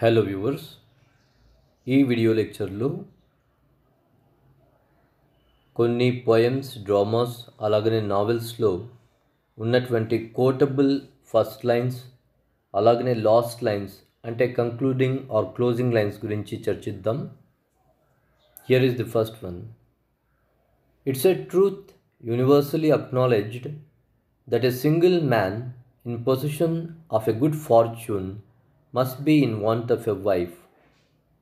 Hello viewers, this video lecture lo konni poems, dramas, alagane novels lo unna 20 quotable first lines, alagane lost lines and concluding or closing lines gurinchi charchiddam. Here is the first one. It's a truth universally acknowledged that a single man in possession of a good fortune must be in want of a wife.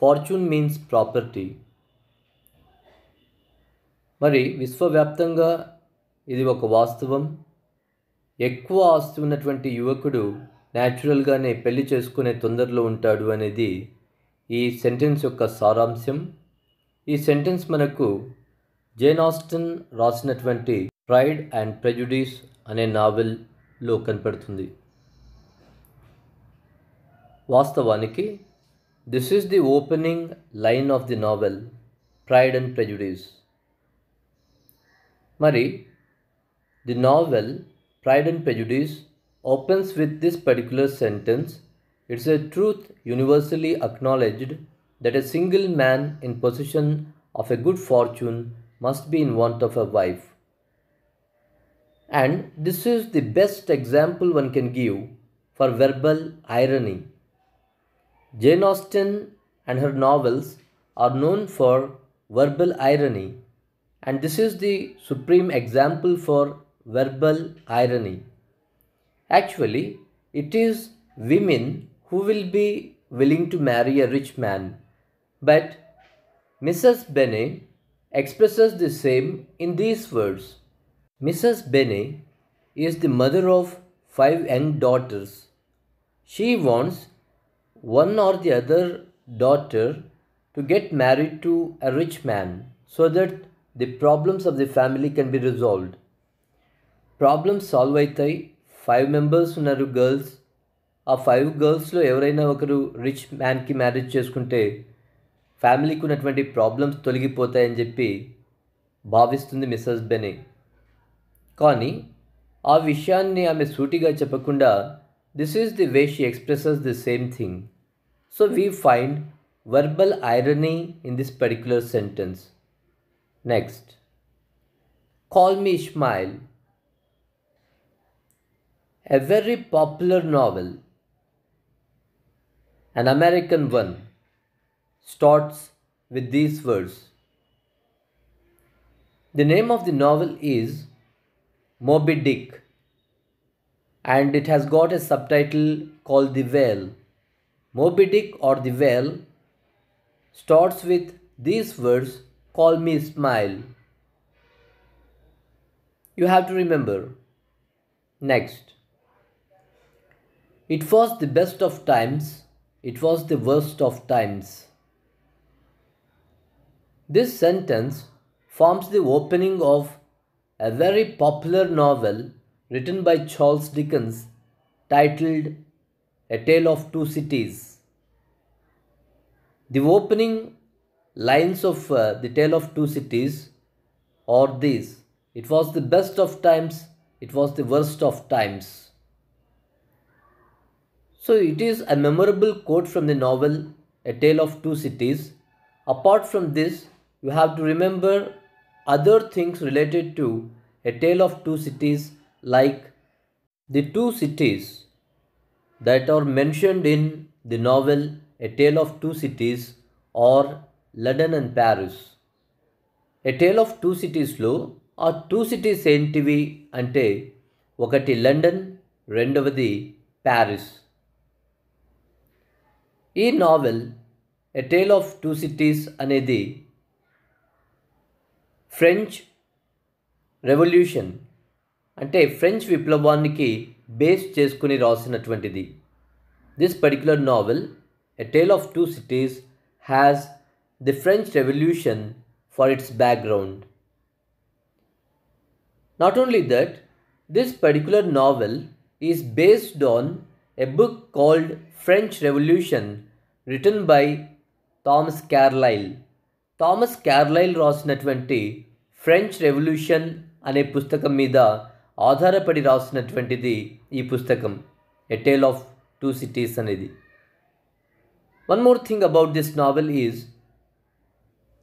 Fortune means property మరి విశ్వవ్యాప్తంగా ఇది ఒక వాస్తవం ఎక్కువ ఆస్తి ఉన్నటువంటి యువకుడు న్యాచురల్గానే పెళ్లి చేసుకునే తొందరలో ఉంటాడు అనేది ఈ సెంటెన్స్ యొక్క సారాంశం ఈ సెంటెన్స్ మనకు జేన్ ఆస్టన్ రాసినటువంటి ప్రైడ్ అండ్ ప్రెజుడీస్ అనే నావెల్లో కనపడుతుంది వాస్తవానికి this is the opening line of the novel Pride and Prejudice. మరి the novel Pride and Prejudice opens with this particular sentence It's a truth universally acknowledged that a single man in possession of a good fortune must be in want of a wife. And this is the best example one can give for verbal irony. Jane Austen and her novels are known for verbal irony, and this is the supreme example for verbal irony. Actually, it is women who will be willing to marry a rich man, but Mrs. Bennet expresses the same in these words. Mrs. Bennet is the mother of five young daughters. She wants one or the other daughter to get married to a rich man so that the problems of the family can be resolved problems solve అవుతాయి five members ఉన్నారు girls ఆ five గర్ల్స్లో ఎవరైనా ఒకరు rich మ్యాన్కి marriage చేసుకుంటే ఫ్యామిలీకి ఉన్నటువంటి problems తొలగిపోతాయని చెప్పి భావిస్తుంది మిస్సెస్ బెనే కానీ ఆ విషయాన్ని ఆమె సూటిగా చెప్పకుండా this is the way she expresses the same thing So we find verbal irony in this particular sentence. Next, Call Me Ishmael, a very popular novel, an American one, starts with these words. The name of the novel is Moby Dick and it has got a subtitle called The Whale. Moby Dick or the Whale starts with these words Call me smile. You have to remember. Next. It was the best of times, it was the worst of times. This sentence forms the opening of a very popular novel written by Charles Dickens titled a Tale of Two Cities. The opening lines of uh, The Tale of Two Cities are these It was the best of times, it was the worst of times. So, it is a memorable quote from the novel A Tale of Two Cities. Apart from this, you have to remember other things related to A Tale of Two Cities, like the two cities that are mentioned in the novel A Tale of Two Cities or London and Paris. A Tale of Two Cities Lo or Two Cities NTV Ante Wakati London Rendavadi Paris. E novel A Tale of Two Cities Anedi French Revolution Ante French Viplavaniki base చేసుకుని రాసినటువంటిది this particular novel a tale of two cities has the French Revolution for its background Not only that, this particular novel is based on a book called French Revolution written by Thomas Carlyle Thomas Carlyle రాసినటువంటి French revolution అనే పుస్తకం మీద ఆధారపడి రాసినటువంటిది ఈ పుస్తకం a tale of two cities అనేది one more thing about this novel is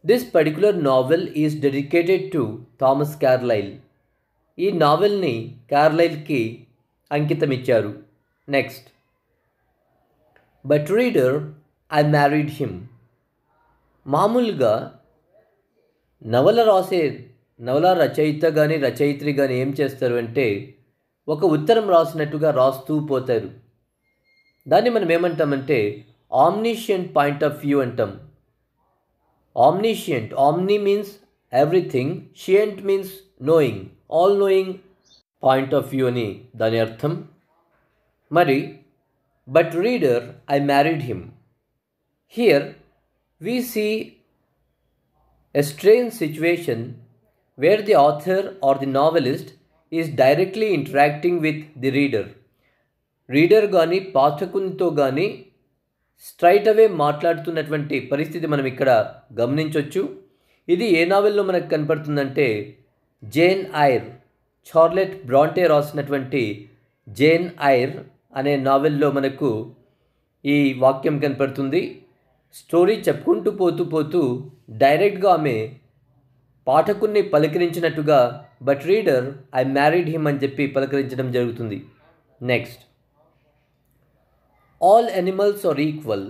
this particular novel is dedicated to Thomas Carlyle ఈ నావెల్ని క్యార్లైల్కి అంకితమిచ్చారు next but reader I married him మామూలుగా నవల రాసే నవల రచయిత కానీ రచయిత్రి కానీ ఏం చేస్తారు అంటే ఒక ఉత్తరం రాసినట్టుగా రాస్తూ పోతారు దాన్ని మనం ఏమంటామంటే ఆమ్నిషియంట్ పాయింట్ ఆఫ్ వ్యూ అంటాం omniscient omni means everything scient means knowing all knowing point of view అని దాని అర్థం మరి but reader I married him here we see a strange situation where the author or the novelist is directly interacting with the reader reader కానీ పాఠకునితో కానీ straight అవే మాట్లాడుతున్నటువంటి పరిస్థితి మనం ఇక్కడ గమనించవచ్చు ఇది ఏ నావెల్లో మనకు కనపడుతుందంటే జేన్ ఐర్ చార్లెట్ బ్రాంటే రాసినటువంటి జేన్ ఐర్ అనే నావెల్లో మనకు ఈ వాక్యం కనపడుతుంది స్టోరీ చెప్పుకుంటూ పోతూ పోతూ డైరెక్ట్గా ఆమె పాఠకుణ్ణి పలకరించినట్టుగా but reader I married him అని చెప్పి పలకరించడం జరుగుతుంది next all animals are equal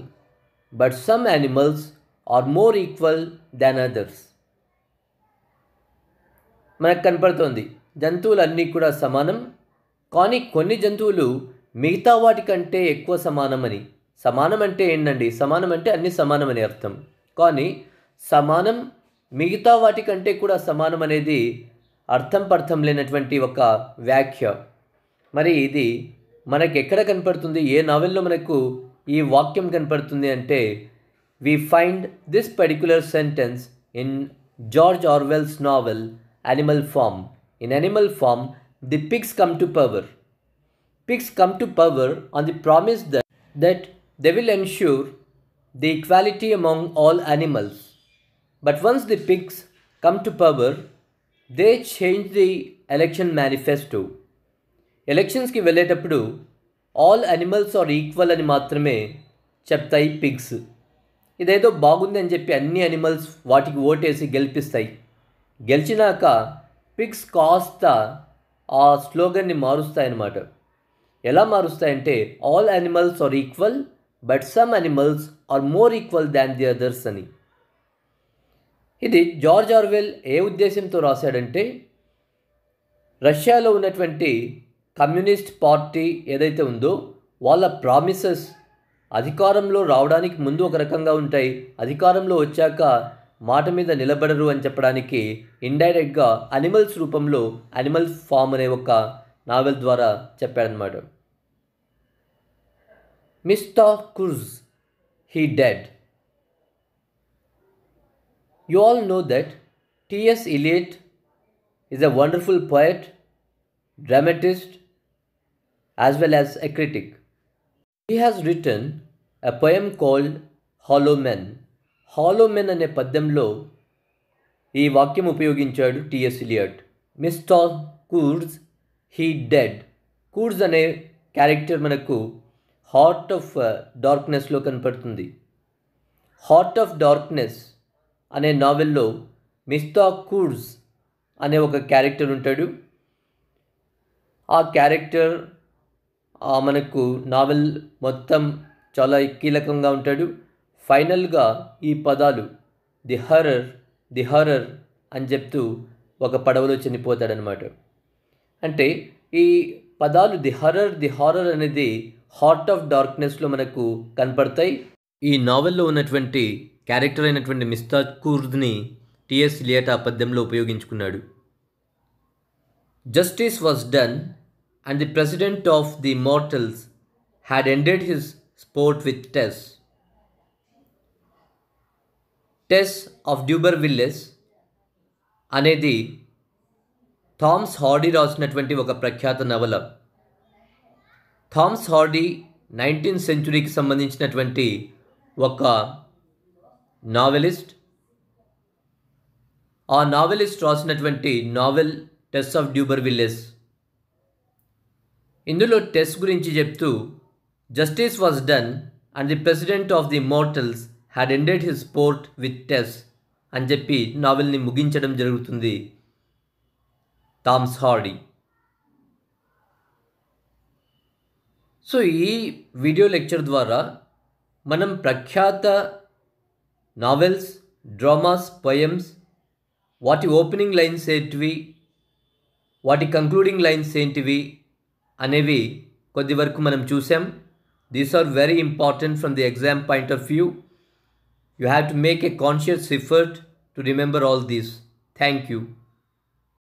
but some animals are more equal than others మనకు కనపడుతోంది జంతువులన్నీ కూడా సమానం కానీ కొన్ని జంతువులు మిగతా వాటికంటే ఎక్కువ సమానమని సమానం అంటే ఏంటండి సమానం అంటే అన్ని సమానమని అర్థం కానీ సమానం మిగతా వాటి కంటే కూడా సమానం అనేది అర్థం పర్థం లేనటువంటి ఒక వ్యాఖ్య మరి ఇది మనకు ఎక్కడ కనపడుతుంది ఏ నావెల్లో మనకు ఈ వాక్యం కనపడుతుంది అంటే we find this particular sentence in George Orwell's novel Animal Farm in Animal Farm the pigs come to power pigs come to power on the promise that that they will ensure the equality among all animals But once the Pigs come to power, they change the election manifesto. ఎలక్షన్స్కి వెళ్ళేటప్పుడు all animals are equal అని మాత్రమే చెప్తాయి pigs ఇదేదో బాగుంది అని చెప్పి అన్ని అనిమల్స్ వాటికి ఓటేసి గెలిపిస్తాయి గెలిచినాక పిగ్స్ కాస్త ఆ స్లోగన్ని మారుస్తాయన్నమాట ఎలా మారుస్తాయంటే all animals are equal but some animals are more equal than the others అని ఇది జార్జ్ ఆర్వెల్ ఏ ఉద్దేశంతో రాశాడంటే రష్యాలో ఉన్నటువంటి కమ్యూనిస్ట్ పార్టీ ఏదైతే ఉందో వాళ్ళ ప్రామిసెస్ అధికారంలో రావడానికి ముందు ఒక రకంగా ఉంటాయి అధికారంలో వచ్చాక మాట మీద నిలబడరు అని చెప్పడానికి ఇండైరెక్ట్గా అనిమల్స్ రూపంలో అనిమల్ ఫామ్ అనే ఒక నావెల్ ద్వారా చెప్పాడనమాట Mistah Kurtz he dead you all know that T.S. Eliot is a wonderful poet, dramatist, as well as a critic. He has written a poem called Hollow Men. Hollow Men and a Padamlo, E. Vakim Upyoginchad, T.S. Eliot. Mr. Coors, he dead. Coors and a character Manaku, Heart of uh, Darkness Lokan Pertundi. Heart of Darkness. అనే నావెల్లో మిస్తా కూర్స్ అనే ఒక character ఉంటాడు ఆ character మనకు novel మొత్తం చాలా కీలకంగా ఉంటాడు ఫైనల్గా ఈ పదాలు ది హరర్ ది హరర్ అని చెప్తూ ఒక పడవలో చనిపోతాడనమాట అంటే ఈ పదాలు ది హరర్ ది హారర్ అనేది హార్ట్ ఆఫ్ డార్క్నెస్లో మనకు కనపడతాయి ఈ నావెల్లో ఉన్నటువంటి క్యారెక్టర్ అయినటువంటి మిస్తాకూర్ని టిఎస్ లియటా పద్యంలో ఉపయోగించుకున్నాడు justice was done and the president of the mortals had ended his sport with Tess Tess of d'Urbervilles అనేది థామ్స్ హార్డీ రాసినటువంటి ఒక ప్రఖ్యాత నవల థామ్స్ హార్డీ నైన్టీన్త్ సెంచురీకి సంబంధించినటువంటి ఒక నావెలిస్ట్ ఆ నావెలిస్ట్ రాసినటువంటి నావెల్ టెస్ ఆఫ్ డ్యూబర్ విల్లెస్ ఇందులో టెస్ గురించి చెప్తూ justice was done and the president of the mortals had ended his sport with Tess అని చెప్పి నావెల్ని ముగించడం జరుగుతుంది థామ్స్ హార్డీ సో ఈ వీడియో లెక్చర్ ద్వారా మనం ప్రఖ్యాత novels, dramas, poems, what the opening line say to be, what the concluding line say to be, anevi kodi varku manam chusam. These are very important from the exam point of view. You have to make a conscious effort to remember all these. Thank you.